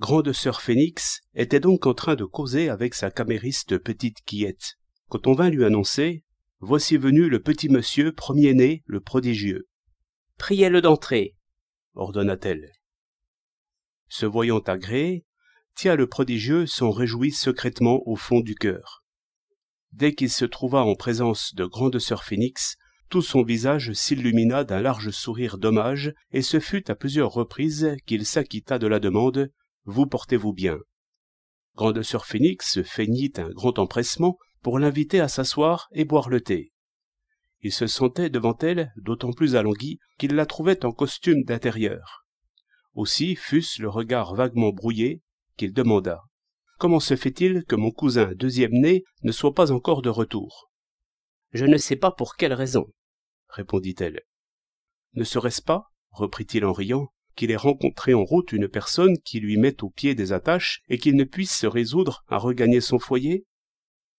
Grande sœur Phénix était donc en train de causer avec sa camériste petite Quiette. quand on vint lui annoncer « Voici venu le petit monsieur premier-né, le prodigieux. Priez-le d'entrer, » ordonna-t-elle. Se voyant agréé, Tia le prodigieux s'en réjouit secrètement au fond du cœur. Dès qu'il se trouva en présence de grande sœur Phénix, tout son visage s'illumina d'un large sourire d'hommage, et ce fut à plusieurs reprises qu'il s'acquitta de la demande vous portez-vous bien. Grande sœur Phénix feignit un grand empressement pour l'inviter à s'asseoir et boire le thé. Il se sentait devant elle d'autant plus alangui qu'il la trouvait en costume d'intérieur. Aussi fut ce le regard vaguement brouillé qu'il demanda. Comment se fait-il que mon cousin deuxième né ne soit pas encore de retour Je ne sais pas pour quelle raison, répondit-elle. Ne serait-ce pas, reprit-il en riant, qu'il ait rencontré en route une personne qui lui met au pied des attaches et qu'il ne puisse se résoudre à regagner son foyer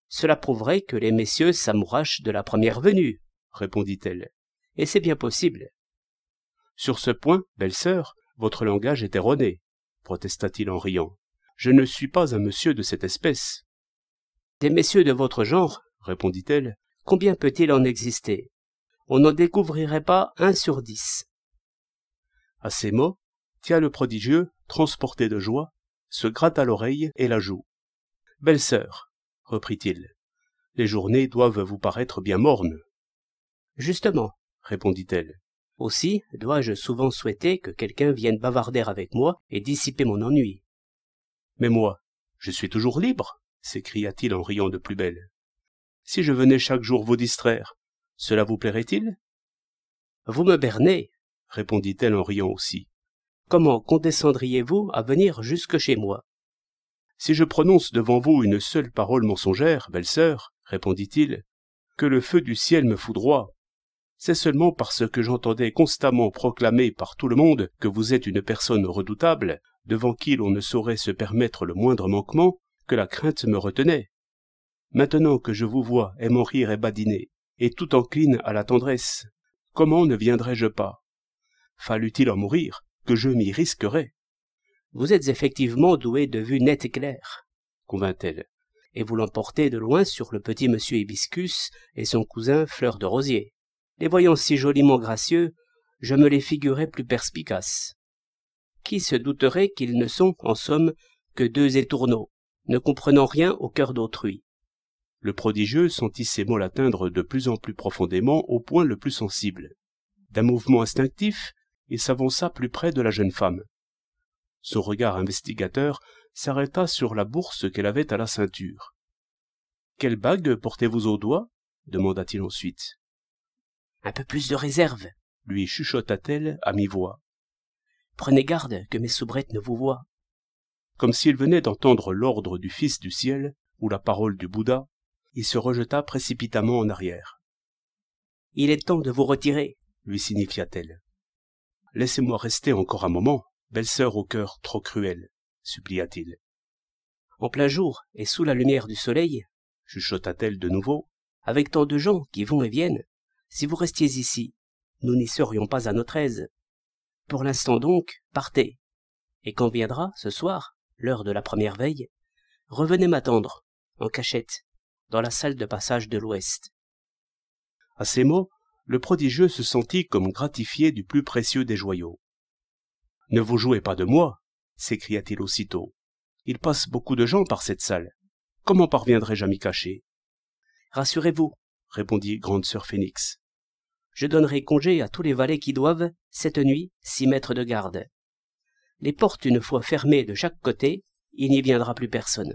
Cela prouverait que les messieurs s'amourachent de la première venue, répondit-elle, et c'est bien possible. Sur ce point, belle-sœur, votre langage est erroné, protesta-t-il en riant. Je ne suis pas un monsieur de cette espèce. Des messieurs de votre genre, répondit-elle, combien peut-il en exister On n'en découvrirait pas un sur dix, à ces mots Tia le prodigieux, transporté de joie, se gratta l'oreille et la joue. Belle sœur, reprit-il, les journées doivent vous paraître bien mornes. Justement, répondit-elle. Aussi dois-je souvent souhaiter que quelqu'un vienne bavarder avec moi et dissiper mon ennui. Mais moi, je suis toujours libre, s'écria-t-il en riant de plus belle. Si je venais chaque jour vous distraire, cela vous plairait-il Vous me bernez, répondit-elle en riant aussi. Comment condescendriez-vous à venir jusque chez moi Si je prononce devant vous une seule parole mensongère, belle sœur, répondit-il, que le feu du ciel me foudroie, c'est seulement parce que j'entendais constamment proclamer par tout le monde que vous êtes une personne redoutable, devant qui l'on ne saurait se permettre le moindre manquement, que la crainte me retenait. Maintenant que je vous vois aimant rire et badiner, et tout encline à la tendresse, comment ne viendrais-je pas fallut il en mourir, que je m'y risquerais. Vous êtes effectivement doué de vue nette et claire, convint-elle, et vous l'emportez de loin sur le petit monsieur Hibiscus et son cousin Fleur de Rosier. Les voyant si joliment gracieux, je me les figurais plus perspicaces. Qui se douterait qu'ils ne sont, en somme, que deux étourneaux, ne comprenant rien au cœur d'autrui Le prodigieux sentit ces mots l'atteindre de plus en plus profondément au point le plus sensible. D'un mouvement instinctif, il s'avança plus près de la jeune femme. Son regard investigateur s'arrêta sur la bourse qu'elle avait à la ceinture. Quelle bague portez-vous au doigt demanda-t-il ensuite. Un peu plus de réserve, lui chuchota-t-elle à mi-voix. Prenez garde que mes soubrettes ne vous voient. Comme s'il venait d'entendre l'ordre du Fils du ciel ou la parole du Bouddha, il se rejeta précipitamment en arrière. Il est temps de vous retirer, lui signifia-t-elle laissez-moi rester encore un moment belle-sœur au cœur trop cruel supplia-t-il en plein jour et sous la lumière du soleil chuchota t elle de nouveau avec tant de gens qui vont et viennent si vous restiez ici nous n'y serions pas à notre aise pour l'instant donc partez et quand viendra ce soir l'heure de la première veille revenez m'attendre en cachette dans la salle de passage de l'ouest à ces mots le prodigieux se sentit comme gratifié du plus précieux des joyaux. Ne vous jouez pas de moi, s'écria-t-il aussitôt. Il passe beaucoup de gens par cette salle. Comment parviendrai-je à m'y cacher Rassurez-vous, répondit Grande Sœur Phénix. Je donnerai congé à tous les valets qui doivent, cette nuit, s'y mettre de garde. Les portes une fois fermées de chaque côté, il n'y viendra plus personne.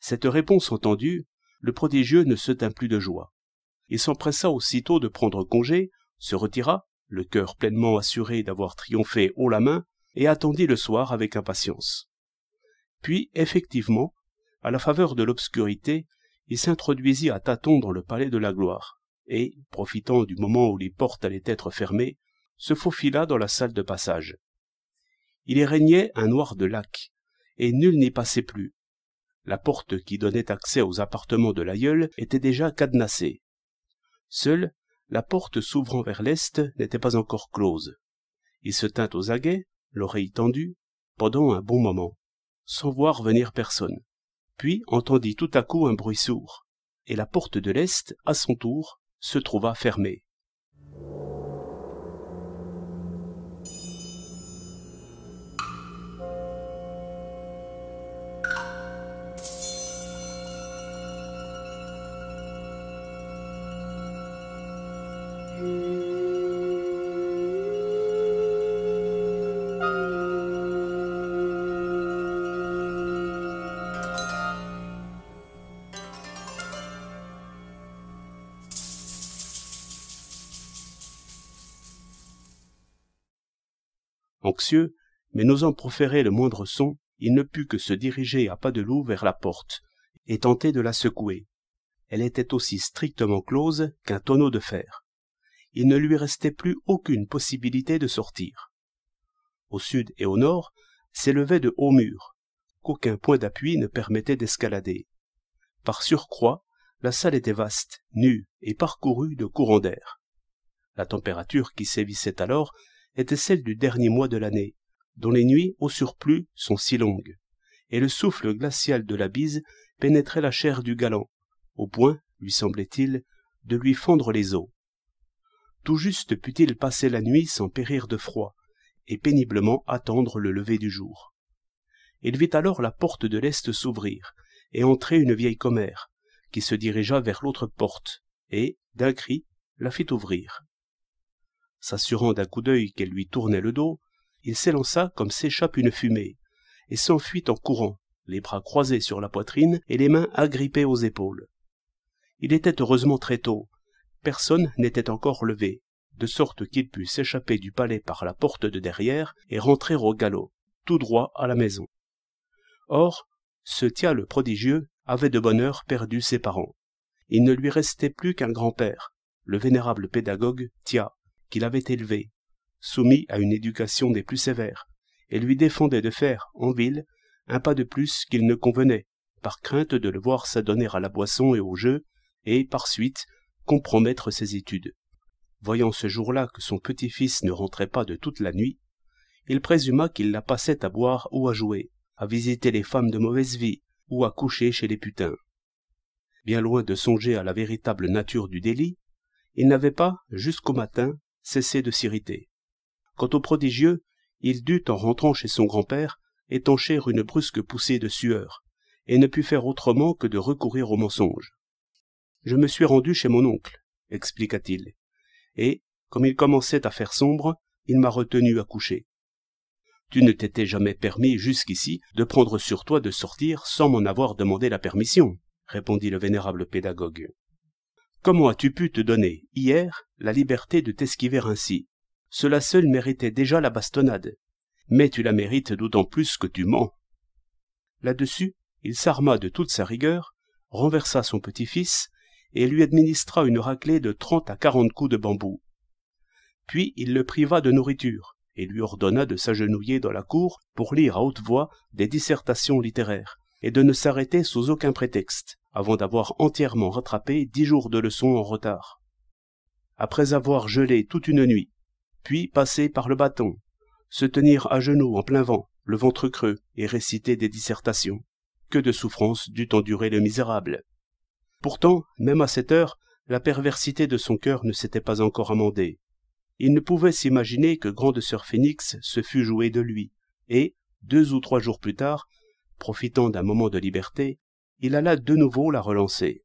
Cette réponse entendue, le prodigieux ne se tint plus de joie il s'empressa aussitôt de prendre congé, se retira, le cœur pleinement assuré d'avoir triomphé haut la main, et attendit le soir avec impatience. Puis, effectivement, à la faveur de l'obscurité, il s'introduisit à tâtons dans le palais de la gloire, et, profitant du moment où les portes allaient être fermées, se faufila dans la salle de passage. Il y régnait un noir de lac, et nul n'y passait plus. La porte qui donnait accès aux appartements de l'aïeul était déjà cadenassée. Seule, la porte s'ouvrant vers l'est n'était pas encore close. Il se tint aux aguets, l'oreille tendue, pendant un bon moment, sans voir venir personne. Puis entendit tout à coup un bruit sourd, et la porte de l'est, à son tour, se trouva fermée. mais n'osant proférer le moindre son, il ne put que se diriger à pas de loup vers la porte, et tenter de la secouer. Elle était aussi strictement close qu'un tonneau de fer. Il ne lui restait plus aucune possibilité de sortir. Au sud et au nord s'élevaient de hauts murs, qu'aucun point d'appui ne permettait d'escalader. Par surcroît, la salle était vaste, nue et parcourue de courants d'air. La température qui sévissait alors était celle du dernier mois de l'année, dont les nuits, au surplus, sont si longues, et le souffle glacial de la bise pénétrait la chair du galant, au point, lui semblait-il, de lui fendre les os. Tout juste put-il passer la nuit sans périr de froid, et péniblement attendre le lever du jour. Il vit alors la porte de l'Est s'ouvrir, et entrer une vieille commère, qui se dirigea vers l'autre porte, et, d'un cri, la fit ouvrir. S'assurant d'un coup d'œil qu'elle lui tournait le dos, il s'élança comme s'échappe une fumée, et s'enfuit en courant, les bras croisés sur la poitrine et les mains agrippées aux épaules. Il était heureusement très tôt, personne n'était encore levé, de sorte qu'il put s'échapper du palais par la porte de derrière et rentrer au galop, tout droit à la maison. Or, ce Tia le prodigieux avait de bonne heure perdu ses parents. Il ne lui restait plus qu'un grand-père, le vénérable pédagogue Tia, qu'il avait élevé, soumis à une éducation des plus sévères, et lui défendait de faire, en ville, un pas de plus qu'il ne convenait, par crainte de le voir s'adonner à la boisson et au jeu, et, par suite, compromettre ses études. Voyant ce jour-là que son petit-fils ne rentrait pas de toute la nuit, il présuma qu'il la passait à boire ou à jouer, à visiter les femmes de mauvaise vie, ou à coucher chez les putains. Bien loin de songer à la véritable nature du délit, il n'avait pas, jusqu'au matin, cessait de s'irriter. Quant au prodigieux, il dut, en rentrant chez son grand-père, étancher une brusque poussée de sueur, et ne put faire autrement que de recourir au mensonge. Je me suis rendu chez mon oncle, expliqua-t-il, et, comme il commençait à faire sombre, il m'a retenu à coucher. Tu ne t'étais jamais permis jusqu'ici de prendre sur toi de sortir sans m'en avoir demandé la permission, répondit le vénérable pédagogue. Comment as-tu pu te donner, hier, la liberté de t'esquiver ainsi Cela seul méritait déjà la bastonnade. Mais tu la mérites d'autant plus que tu mens. Là-dessus, il s'arma de toute sa rigueur, renversa son petit-fils, et lui administra une raclée de trente à quarante coups de bambou. Puis il le priva de nourriture, et lui ordonna de s'agenouiller dans la cour pour lire à haute voix des dissertations littéraires, et de ne s'arrêter sous aucun prétexte avant d'avoir entièrement rattrapé dix jours de leçons en retard. Après avoir gelé toute une nuit, puis passé par le bâton, se tenir à genoux en plein vent, le ventre creux, et réciter des dissertations. Que de souffrances dut endurer le misérable. Pourtant, même à cette heure, la perversité de son cœur ne s'était pas encore amendée. Il ne pouvait s'imaginer que grande sœur Phénix se fût jouée de lui, et, deux ou trois jours plus tard, profitant d'un moment de liberté, il alla de nouveau la relancer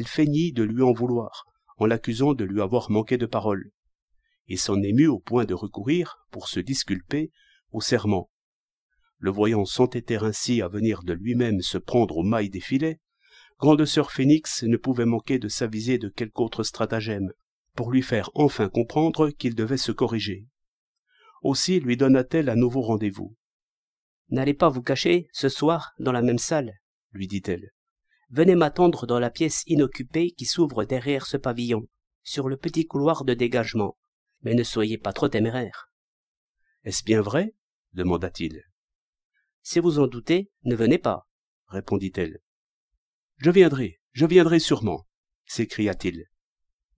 elle feignit de lui en vouloir, en l'accusant de lui avoir manqué de parole. et s'en émut au point de recourir, pour se disculper, au serment. Le voyant s'entêter ainsi à venir de lui-même se prendre aux mailles des filets, Grande sœur Phénix ne pouvait manquer de s'aviser de quelque autre stratagème, pour lui faire enfin comprendre qu'il devait se corriger. Aussi lui donna-t-elle un nouveau rendez-vous. N'allez pas vous cacher, ce soir, dans la même salle, lui dit-elle venez m'attendre dans la pièce inoccupée qui s'ouvre derrière ce pavillon, sur le petit couloir de dégagement. Mais ne soyez pas trop téméraire. Est-ce bien vrai demanda-t-il. Si vous en doutez, ne venez pas, répondit-elle. Je viendrai, je viendrai sûrement, s'écria-t-il.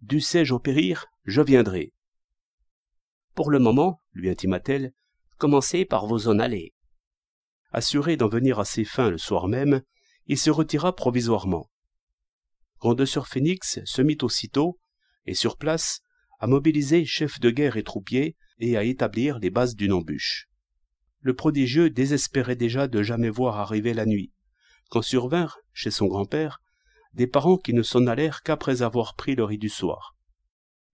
Dussé-je au périr, je viendrai. Pour le moment, lui intima-t-elle, commencez par vous en aller. Assuré d'en venir à ses fins le soir même, il se retira provisoirement. sur Phénix se mit aussitôt, et sur place, à mobiliser chefs de guerre et troupiers et à établir les bases d'une embûche. Le prodigieux désespérait déjà de jamais voir arriver la nuit, quand survinrent, chez son grand-père, des parents qui ne s'en allèrent qu'après avoir pris le riz du soir.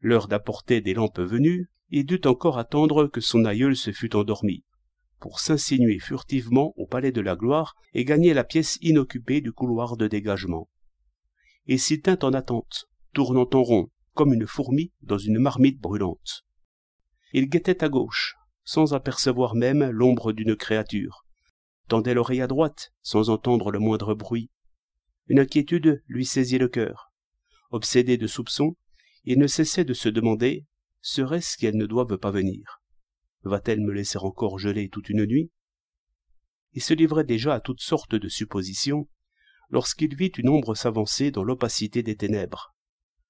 L'heure d'apporter des lampes venues, il dut encore attendre que son aïeul se fût endormi, pour s'insinuer furtivement au Palais de la Gloire et gagner la pièce inoccupée du couloir de dégagement. Et s'y tint en attente, tournant en rond, comme une fourmi dans une marmite brûlante. Il guettait à gauche, sans apercevoir même l'ombre d'une créature, tendait l'oreille à droite, sans entendre le moindre bruit. Une inquiétude lui saisit le cœur. Obsédé de soupçons, il ne cessait de se demander serait-ce qu'elles ne doivent pas venir Va-t-elle me laisser encore geler toute une nuit Il se livrait déjà à toutes sortes de suppositions lorsqu'il vit une ombre s'avancer dans l'opacité des ténèbres.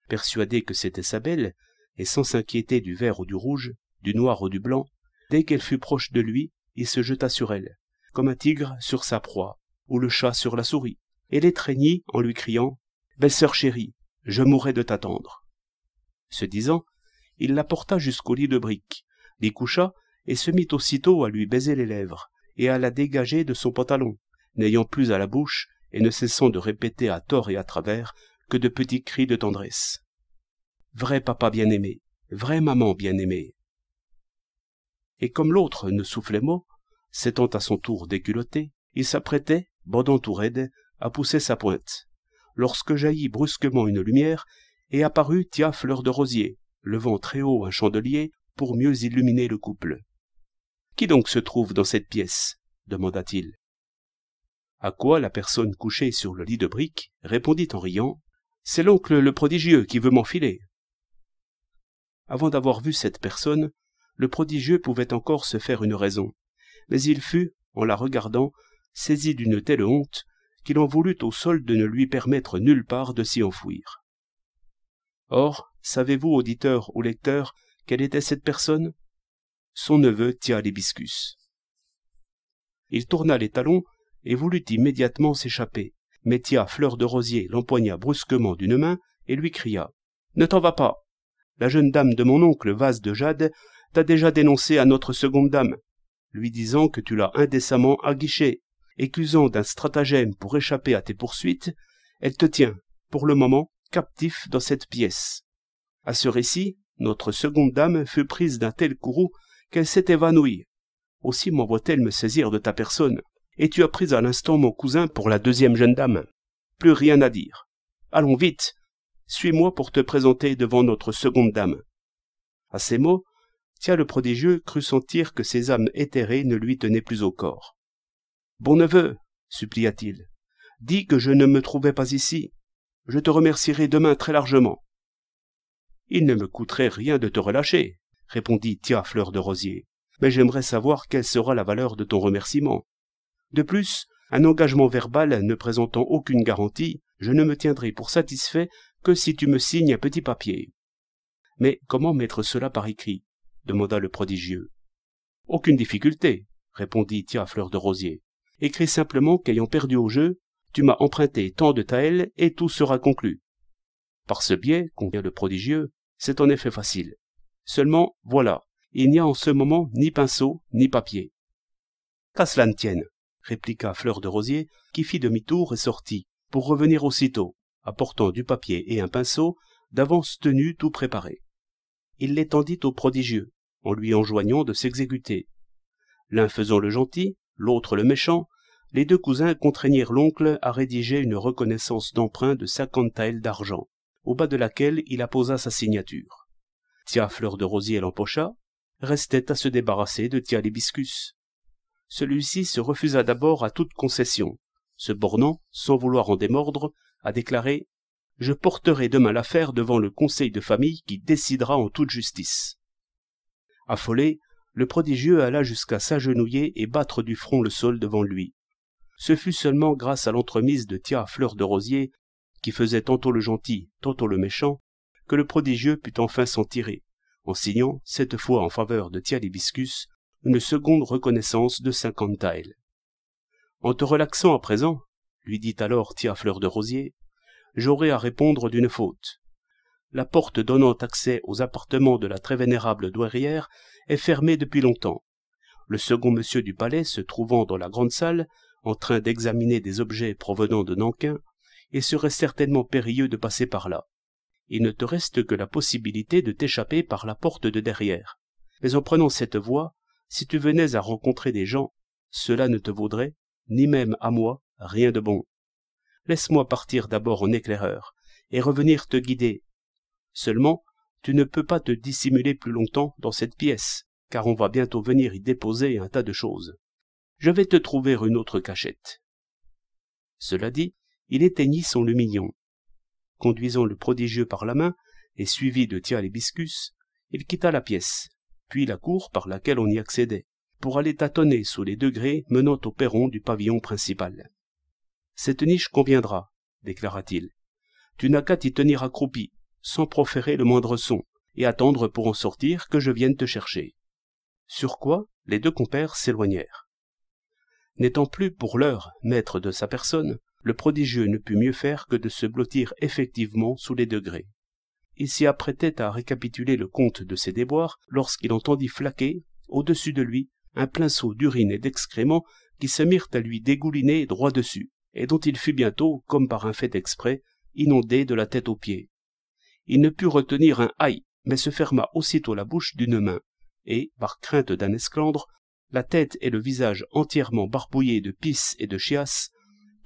Persuadé que c'était sa belle, et sans s'inquiéter du vert ou du rouge, du noir ou du blanc, dès qu'elle fut proche de lui, il se jeta sur elle, comme un tigre sur sa proie, ou le chat sur la souris, et l'étreignit en lui criant Belle-sœur chérie, je mourrai de t'attendre. Se disant, il la porta jusqu'au lit de briques, l'y coucha et se mit aussitôt à lui baiser les lèvres et à la dégager de son pantalon, n'ayant plus à la bouche et ne cessant de répéter à tort et à travers que de petits cris de tendresse. Vrai papa bien-aimé, vraie maman bien-aimée. Et comme l'autre ne soufflait mot, s'étant à son tour déculotté, il s'apprêtait, bandant tout raide, à pousser sa pointe, lorsque jaillit brusquement une lumière et apparut Tia Fleur de Rosier, levant très haut un chandelier pour mieux illuminer le couple. Qui donc se trouve dans cette pièce demanda-t-il. À quoi la personne couchée sur le lit de briques répondit en riant C'est l'oncle le prodigieux qui veut m'enfiler. Avant d'avoir vu cette personne, le prodigieux pouvait encore se faire une raison, mais il fut, en la regardant, saisi d'une telle honte qu'il en voulut au sol de ne lui permettre nulle part de s'y enfouir. Or, savez-vous, auditeur ou lecteur, quelle était cette personne Son neveu Tia l'hibiscus. Il tourna les talons et voulut immédiatement s'échapper, mais Tia Fleur de Rosier l'empoigna brusquement d'une main et lui cria Ne t'en va pas La jeune dame de mon oncle, Vase de Jade, t'a déjà dénoncé à notre seconde dame, lui disant que tu l'as indécemment aguichée, écusant d'un stratagème pour échapper à tes poursuites, elle te tient, pour le moment, captif dans cette pièce. À ce récit, notre seconde dame fut prise d'un tel courroux qu'elle s'est évanouie. Aussi m'envoie-t-elle me saisir de ta personne, et tu as pris à l'instant mon cousin pour la deuxième jeune dame. Plus rien à dire. Allons vite. Suis-moi pour te présenter devant notre seconde dame. À ces mots, Tia le prodigieux crut sentir que ses âmes éthérées ne lui tenaient plus au corps. Bon neveu, supplia-t-il, dis que je ne me trouvais pas ici. Je te remercierai demain très largement. Il ne me coûterait rien de te relâcher, répondit Tia Fleur de Rosier, mais j'aimerais savoir quelle sera la valeur de ton remerciement. De plus, un engagement verbal ne présentant aucune garantie, je ne me tiendrai pour satisfait que si tu me signes un petit papier. Mais comment mettre cela par écrit demanda le prodigieux. Aucune difficulté, répondit Tia Fleur de Rosier. Écris simplement qu'ayant perdu au jeu, tu m'as emprunté tant de taëls et tout sera conclu. Par ce biais, convient le prodigieux, c'est en effet facile. Seulement, voilà, il n'y a en ce moment ni pinceau ni papier. Qu'à cela ne tienne, répliqua Fleur de Rosier, qui fit demi-tour et sortit, pour revenir aussitôt, apportant du papier et un pinceau, d'avance tenu tout préparé. Il l'étendit au prodigieux, en lui enjoignant de s'exécuter. L'un faisant le gentil, l'autre le méchant, les deux cousins contraignirent l'oncle à rédiger une reconnaissance d'emprunt de cinquante tailles d'argent, au bas de laquelle il apposa sa signature. Tia Fleur de Rosier l'empocha, restait à se débarrasser de Tia l'hibiscus. Celui-ci se refusa d'abord à toute concession, se bornant, sans vouloir en démordre, à déclarer « Je porterai demain l'affaire devant le conseil de famille qui décidera en toute justice ». Affolé, le prodigieux alla jusqu'à s'agenouiller et battre du front le sol devant lui. Ce fut seulement grâce à l'entremise de Tia Fleur de Rosier qui faisait tantôt le gentil, tantôt le méchant, que le prodigieux put enfin s'en tirer, en signant, cette fois en faveur de Thialibiscus, une seconde reconnaissance de cinquante tailles. En te relaxant à présent, lui dit alors Tia Fleur de Rosier, j'aurai à répondre d'une faute. La porte donnant accès aux appartements de la très vénérable douairière est fermée depuis longtemps. Le second monsieur du palais, se trouvant dans la grande salle, en train d'examiner des objets provenant de Nankin, « Il serait certainement périlleux de passer par là. Il ne te reste que la possibilité de t'échapper par la porte de derrière. Mais en prenant cette voie, si tu venais à rencontrer des gens, cela ne te vaudrait, ni même à moi, rien de bon. Laisse-moi partir d'abord en éclaireur, et revenir te guider. Seulement, tu ne peux pas te dissimuler plus longtemps dans cette pièce, car on va bientôt venir y déposer un tas de choses. Je vais te trouver une autre cachette. Cela dit, il éteignit son lumignon. Conduisant le prodigieux par la main et suivi de Lébiscus, il quitta la pièce, puis la cour par laquelle on y accédait, pour aller tâtonner sous les degrés menant au perron du pavillon principal. Cette niche conviendra, déclara-t-il. Tu n'as qu'à t'y tenir accroupi, sans proférer le moindre son, et attendre pour en sortir que je vienne te chercher. Sur quoi les deux compères s'éloignèrent. N'étant plus pour l'heure maître de sa personne, le prodigieux ne put mieux faire que de se blottir effectivement sous les degrés. Il s'y apprêtait à récapituler le compte de ses déboires lorsqu'il entendit flaquer, au-dessus de lui, un plein seau d'urine et d'excréments qui se mirent à lui dégouliner droit dessus, et dont il fut bientôt, comme par un fait exprès, inondé de la tête aux pieds. Il ne put retenir un aïe, mais se ferma aussitôt la bouche d'une main, et, par crainte d'un esclandre, la tête et le visage entièrement barbouillés de pisse et de chiasse,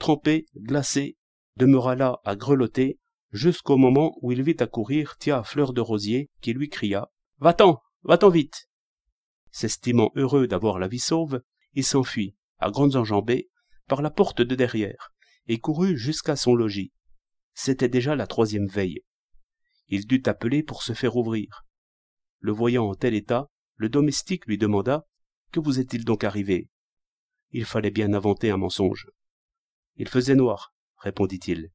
Trempé, glacé, demeura là à grelotter jusqu'au moment où il vit accourir Tia Fleur de Rosier qui lui cria Va-t'en, va-t'en vite S'estimant heureux d'avoir la vie sauve, il s'enfuit, à grandes enjambées, par la porte de derrière, et courut jusqu'à son logis. C'était déjà la troisième veille. Il dut appeler pour se faire ouvrir. Le voyant en tel état, le domestique lui demanda Que vous est-il donc arrivé Il fallait bien inventer un mensonge il faisait noir répondit-il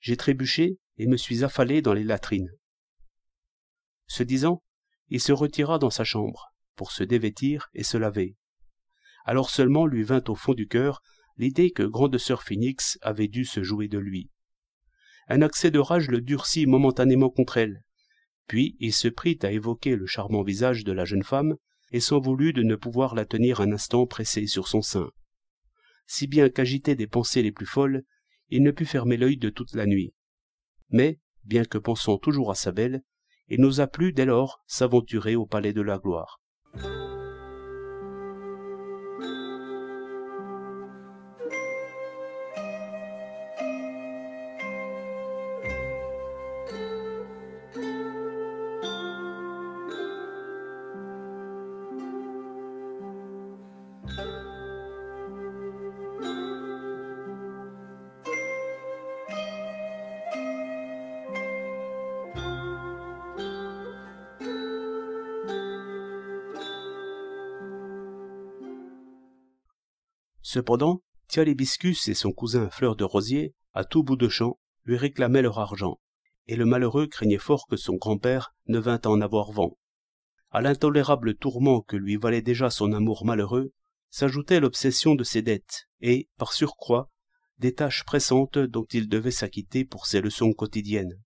j'ai trébuché et me suis affalé dans les latrines ce disant il se retira dans sa chambre pour se dévêtir et se laver alors seulement lui vint au fond du cœur l'idée que grande sœur phénix avait dû se jouer de lui un accès de rage le durcit momentanément contre elle puis il se prit à évoquer le charmant visage de la jeune femme et s'en voulut de ne pouvoir la tenir un instant pressée sur son sein si bien qu'agité des pensées les plus folles, il ne put fermer l'œil de toute la nuit. Mais, bien que pensant toujours à sa belle, il n'osa plus dès lors s'aventurer au palais de la gloire. Cependant, Tia et son cousin Fleur de Rosier, à tout bout de champ, lui réclamaient leur argent, et le malheureux craignait fort que son grand-père ne vînt en avoir vent. À l'intolérable tourment que lui valait déjà son amour malheureux, s'ajoutait l'obsession de ses dettes, et, par surcroît, des tâches pressantes dont il devait s'acquitter pour ses leçons quotidiennes.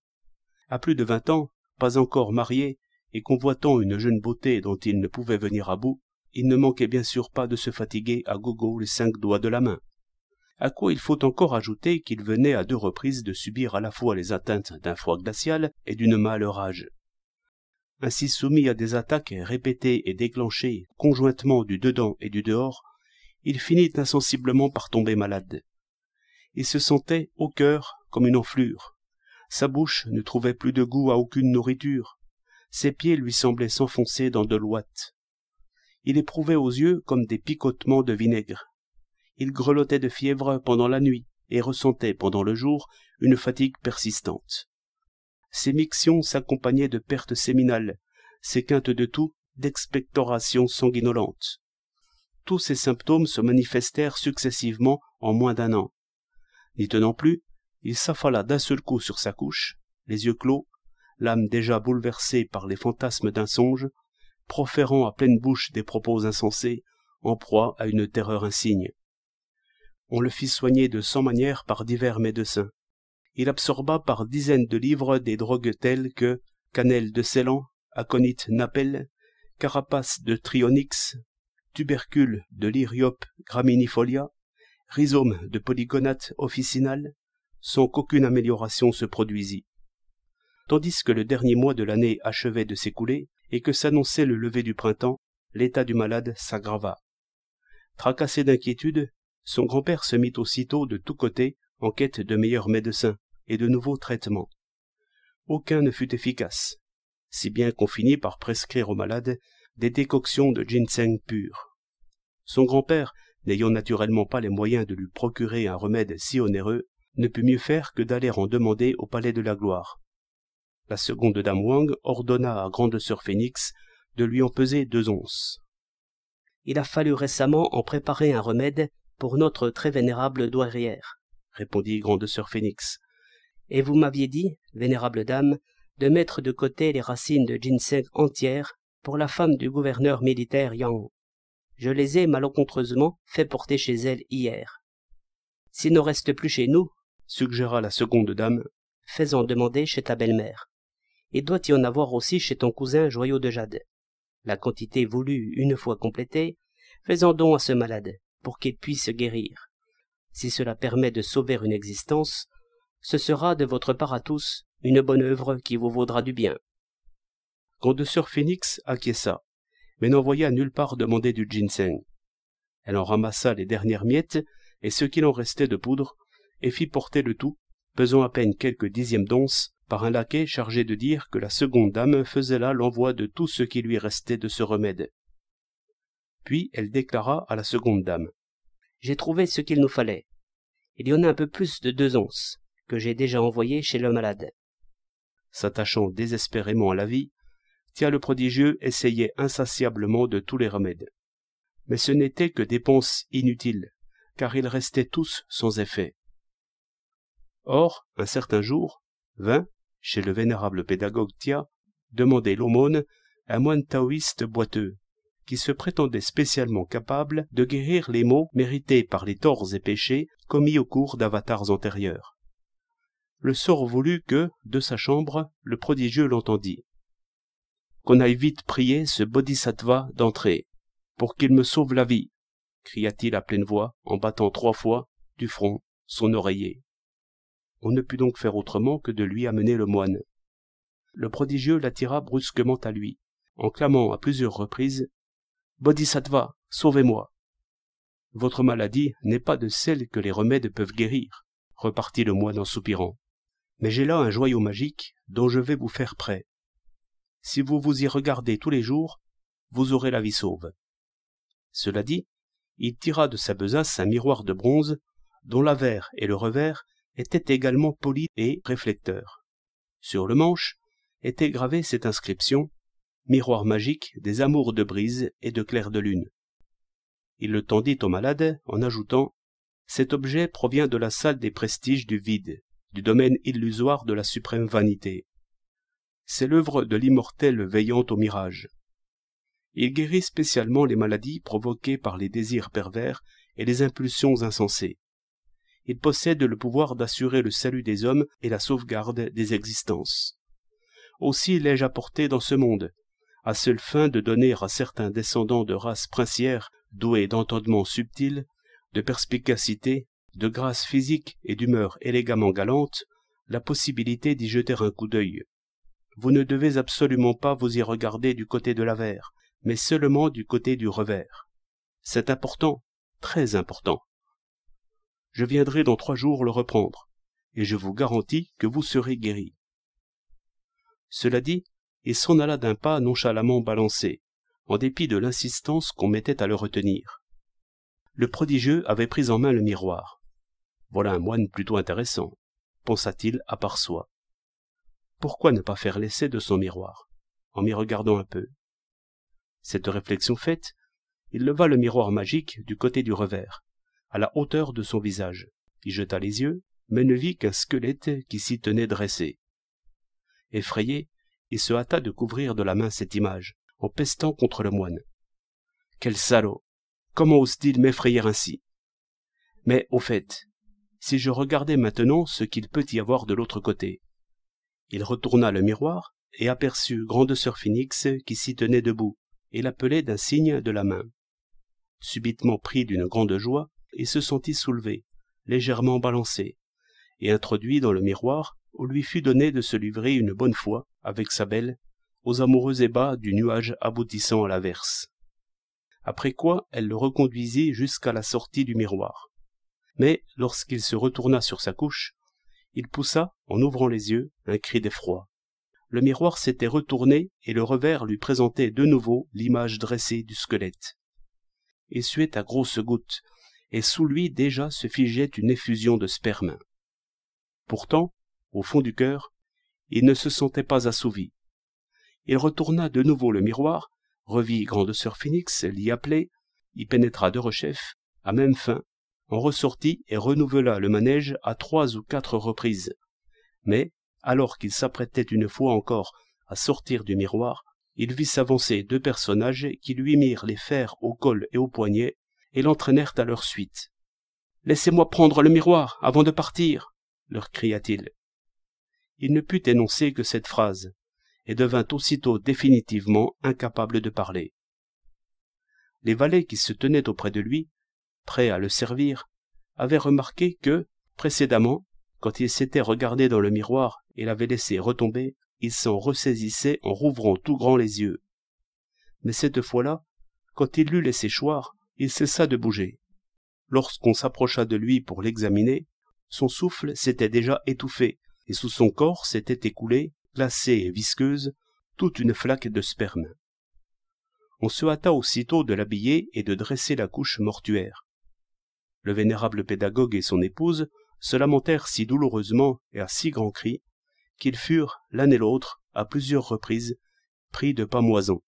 À plus de vingt ans, pas encore marié, et convoitant une jeune beauté dont il ne pouvait venir à bout, il ne manquait bien sûr pas de se fatiguer à gogo les cinq doigts de la main. À quoi il faut encore ajouter qu'il venait à deux reprises de subir à la fois les atteintes d'un froid glacial et d'une mâle rage Ainsi soumis à des attaques répétées et déclenchées conjointement du dedans et du dehors, il finit insensiblement par tomber malade. Il se sentait au cœur comme une enflure. Sa bouche ne trouvait plus de goût à aucune nourriture. Ses pieds lui semblaient s'enfoncer dans de l'ouate il éprouvait aux yeux comme des picotements de vinaigre. Il grelottait de fièvre pendant la nuit et ressentait pendant le jour une fatigue persistante. Ses mixtions s'accompagnaient de pertes séminales, ses quintes de toux d'expectorations sanguinolentes. Tous ces symptômes se manifestèrent successivement en moins d'un an. N'y tenant plus, il s'affala d'un seul coup sur sa couche, les yeux clos, l'âme déjà bouleversée par les fantasmes d'un songe, proférant à pleine bouche des propos insensés, en proie à une terreur insigne. On le fit soigner de cent manières par divers médecins. Il absorba par dizaines de livres des drogues telles que cannelle de Ceylan, aconite Napelle, carapace de trionix, tubercule de l'iriope graminifolia, rhizome de polygonate officinal, sans qu'aucune amélioration se produisit. Tandis que le dernier mois de l'année achevait de s'écouler, et que s'annonçait le lever du printemps, l'état du malade s'aggrava. Tracassé d'inquiétude, son grand-père se mit aussitôt de tous côtés en quête de meilleurs médecins et de nouveaux traitements. Aucun ne fut efficace, si bien qu'on finit par prescrire au malade des décoctions de ginseng pur. Son grand-père, n'ayant naturellement pas les moyens de lui procurer un remède si onéreux, ne put mieux faire que d'aller en demander au Palais de la Gloire, la seconde dame Wang ordonna à Grande Sœur Phénix de lui en peser deux onces. Il a fallu récemment en préparer un remède pour notre très vénérable douairière, répondit Grande Sœur Phénix. Et vous m'aviez dit, vénérable dame, de mettre de côté les racines de ginseng entières pour la femme du gouverneur militaire Yang. Je les ai malencontreusement fait porter chez elle hier. S'il ne reste plus chez nous, suggéra la seconde dame, fais-en demander chez ta belle-mère et doit y en avoir aussi chez ton cousin Joyau de Jade. La quantité voulue une fois complétée, faisons don à ce malade, pour qu'il puisse guérir. Si cela permet de sauver une existence, ce sera de votre part à tous une bonne œuvre qui vous vaudra du bien. Grandeur Phénix acquiesça, mais n'envoya nulle part demander du ginseng. Elle en ramassa les dernières miettes et ce qu'il en restait de poudre, et fit porter le tout, pesant à peine quelques dixièmes d'once, par un laquais chargé de dire que la seconde dame faisait là l'envoi de tout ce qui lui restait de ce remède. Puis elle déclara à la seconde dame. J'ai trouvé ce qu'il nous fallait. Il y en a un peu plus de deux onces, que j'ai déjà envoyé chez le malade. S'attachant désespérément à la vie, Tia le prodigieux essayait insatiablement de tous les remèdes. Mais ce n'était que dépenses inutiles, car ils restaient tous sans effet. Or, un certain jour, vint, chez le vénérable pédagogue Tia, demandait l'aumône à un moine taoïste boiteux, qui se prétendait spécialement capable de guérir les maux mérités par les torts et péchés commis au cours d'avatars antérieurs. Le sort voulut que, de sa chambre, le prodigieux l'entendit. Qu'on aille vite prier ce bodhisattva d'entrer, pour qu'il me sauve la vie, cria-t-il à pleine voix en battant trois fois du front son oreiller. On ne put donc faire autrement que de lui amener le moine. Le prodigieux l'attira brusquement à lui, en clamant à plusieurs reprises Bodhisattva, sauvez-moi Votre maladie n'est pas de celle que les remèdes peuvent guérir, repartit le moine en soupirant. Mais j'ai là un joyau magique dont je vais vous faire prêt. Si vous vous y regardez tous les jours, vous aurez la vie sauve. Cela dit, il tira de sa besace un miroir de bronze dont l'avers et le revers était également poli et réflecteur. Sur le manche était gravée cette inscription Miroir magique des amours de brise et de clair de lune. Il le tendit au malade en ajoutant Cet objet provient de la salle des prestiges du vide, du domaine illusoire de la suprême vanité. C'est l'œuvre de l'immortel veillant au mirage. Il guérit spécialement les maladies provoquées par les désirs pervers et les impulsions insensées il possède le pouvoir d'assurer le salut des hommes et la sauvegarde des existences. Aussi l'ai-je apporté dans ce monde, à seule fin de donner à certains descendants de races princières, doués d'entendement subtil, de perspicacité, de grâce physique et d'humeur élégamment galante, la possibilité d'y jeter un coup d'œil. Vous ne devez absolument pas vous y regarder du côté de l'avers, mais seulement du côté du revers. C'est important, très important je viendrai dans trois jours le reprendre, et je vous garantis que vous serez guéri. Cela dit, il s'en alla d'un pas nonchalamment balancé, en dépit de l'insistance qu'on mettait à le retenir. Le prodigieux avait pris en main le miroir. Voilà un moine plutôt intéressant, pensa-t-il à part soi. Pourquoi ne pas faire l'essai de son miroir, en m'y regardant un peu Cette réflexion faite, il leva le miroir magique du côté du revers, à la hauteur de son visage. Il jeta les yeux, mais ne vit qu'un squelette qui s'y tenait dressé. Effrayé, il se hâta de couvrir de la main cette image, en pestant contre le moine. Quel salaud Comment ose-t-il m'effrayer ainsi Mais au fait, si je regardais maintenant ce qu'il peut y avoir de l'autre côté. Il retourna le miroir et aperçut Grande Sœur Phoenix qui s'y tenait debout et l'appelait d'un signe de la main. Subitement pris d'une grande joie, et se sentit soulevé, légèrement balancé, et introduit dans le miroir où lui fut donné de se livrer une bonne fois, avec sa belle, aux amoureux ébats du nuage aboutissant à l'averse. Après quoi elle le reconduisit jusqu'à la sortie du miroir. Mais lorsqu'il se retourna sur sa couche, il poussa, en ouvrant les yeux, un cri d'effroi. Le miroir s'était retourné et le revers lui présentait de nouveau l'image dressée du squelette. Il suait à grosses gouttes et sous lui déjà se figeait une effusion de sperme. Pourtant, au fond du cœur, il ne se sentait pas assouvi. Il retourna de nouveau le miroir, revit Grande Sœur Phoenix, l'y appeler, y pénétra de rechef, à même fin, en ressortit et renouvela le manège à trois ou quatre reprises. Mais, alors qu'il s'apprêtait une fois encore à sortir du miroir, il vit s'avancer deux personnages qui lui mirent les fers au col et au poignet, et l'entraînèrent à leur suite. Laissez-moi prendre le miroir avant de partir, leur cria-t-il. Il ne put énoncer que cette phrase, et devint aussitôt définitivement incapable de parler. Les valets qui se tenaient auprès de lui, prêts à le servir, avaient remarqué que, précédemment, quand il s'était regardé dans le miroir et l'avait laissé retomber, il s'en ressaisissait en rouvrant tout grand les yeux. Mais cette fois-là, quand il l'eut laissé choir, il cessa de bouger. Lorsqu'on s'approcha de lui pour l'examiner, son souffle s'était déjà étouffé, et sous son corps s'était écoulée, glacée et visqueuse, toute une flaque de sperme. On se hâta aussitôt de l'habiller et de dresser la couche mortuaire. Le vénérable pédagogue et son épouse se lamentèrent si douloureusement et à si grands cris qu'ils furent, l'un et l'autre, à plusieurs reprises, pris de pamoison.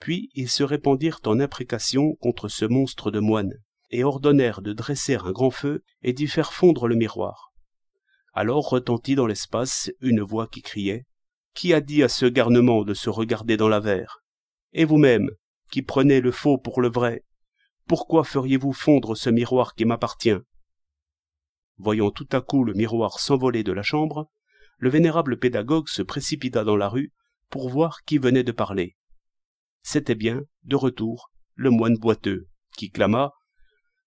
Puis ils se répandirent en imprécations contre ce monstre de moine, et ordonnèrent de dresser un grand feu et d'y faire fondre le miroir. Alors retentit dans l'espace une voix qui criait Qui a dit à ce garnement de se regarder dans la verre Et vous-même, qui prenez le faux pour le vrai, pourquoi feriez-vous fondre ce miroir qui m'appartient Voyant tout à coup le miroir s'envoler de la chambre, le vénérable pédagogue se précipita dans la rue pour voir qui venait de parler c'était bien, de retour, le moine boiteux, qui clama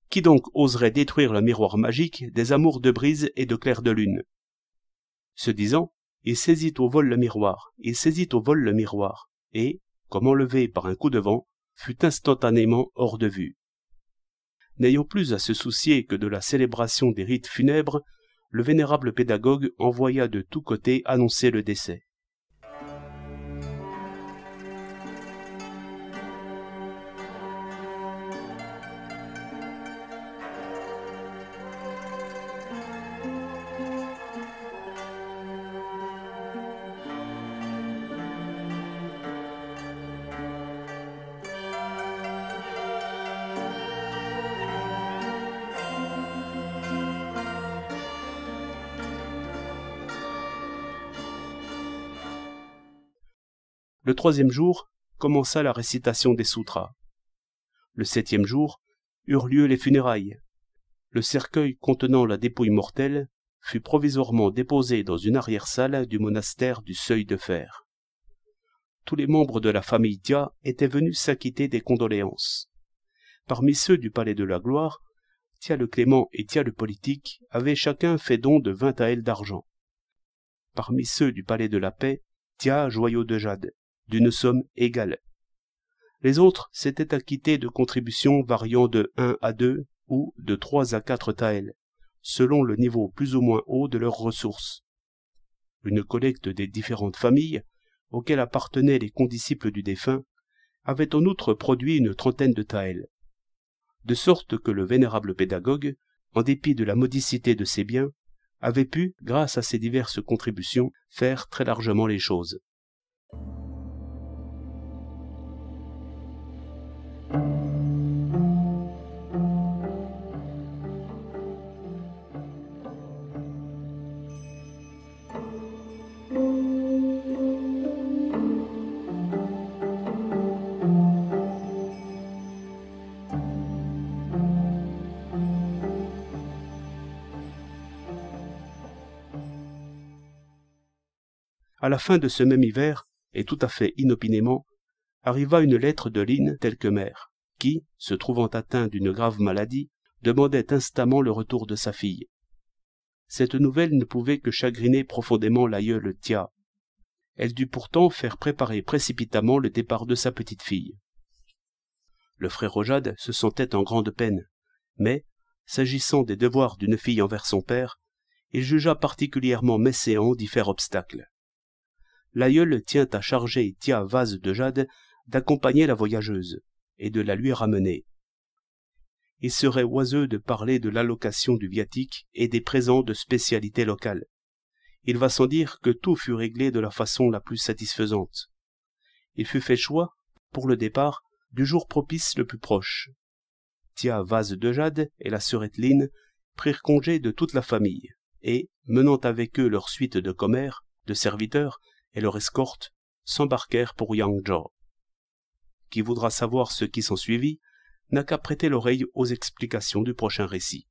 Qui donc oserait détruire le miroir magique des amours de brise et de clair de lune Ce disant, il saisit au vol le miroir, il saisit au vol le miroir, et, comme enlevé par un coup de vent, fut instantanément hors de vue. N'ayant plus à se soucier que de la célébration des rites funèbres, le vénérable pédagogue envoya de tous côtés annoncer le décès. Le troisième jour commença la récitation des sutras. Le septième jour eurent lieu les funérailles. Le cercueil contenant la dépouille mortelle fut provisoirement déposé dans une arrière-salle du monastère du Seuil de Fer. Tous les membres de la famille Dia étaient venus s'acquitter des condoléances. Parmi ceux du Palais de la Gloire, Tia le Clément et Tia le Politique avaient chacun fait don de vingt taëls d'argent. Parmi ceux du Palais de la Paix, Tia Joyau de Jade, d'une somme égale. Les autres s'étaient acquittés de contributions variant de 1 à 2 ou de 3 à 4 taels, selon le niveau plus ou moins haut de leurs ressources. Une collecte des différentes familles, auxquelles appartenaient les condisciples du défunt, avait en outre produit une trentaine de taels. De sorte que le vénérable pédagogue, en dépit de la modicité de ses biens, avait pu, grâce à ses diverses contributions, faire très largement les choses. À la fin de ce même hiver, et tout à fait inopinément, arriva une lettre de Lynn mère, qui, se trouvant atteint d'une grave maladie, demandait instamment le retour de sa fille. Cette nouvelle ne pouvait que chagriner profondément l'aïeule Tia. Elle dut pourtant faire préparer précipitamment le départ de sa petite fille. Le frère O'Jad se sentait en grande peine, mais, s'agissant des devoirs d'une fille envers son père, il jugea particulièrement mécéant d'y faire obstacle. L'aïeul tient à charger Tia Vase de Jade d'accompagner la voyageuse et de la lui ramener. Il serait oiseux de parler de l'allocation du viatique et des présents de spécialité locale. Il va sans dire que tout fut réglé de la façon la plus satisfaisante. Il fut fait choix, pour le départ, du jour propice le plus proche. Tia Vase de Jade et la sœur Etheline prirent congé de toute la famille, et, menant avec eux leur suite de commères, de serviteurs et leur escorte, s'embarquèrent pour Yangzhou qui voudra savoir ce qui s'ensuivit, n'a qu'à prêter l'oreille aux explications du prochain récit.